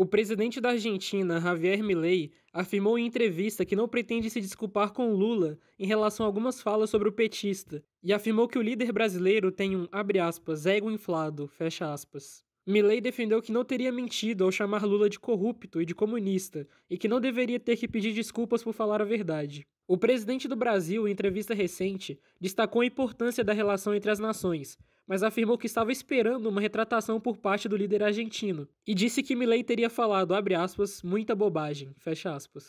O presidente da Argentina, Javier Milei, afirmou em entrevista que não pretende se desculpar com Lula em relação a algumas falas sobre o petista e afirmou que o líder brasileiro tem um, abre aspas, ego inflado, fecha aspas. Milley defendeu que não teria mentido ao chamar Lula de corrupto e de comunista e que não deveria ter que pedir desculpas por falar a verdade. O presidente do Brasil, em entrevista recente, destacou a importância da relação entre as nações mas afirmou que estava esperando uma retratação por parte do líder argentino e disse que Milei teria falado, aspas, muita bobagem, fecha aspas.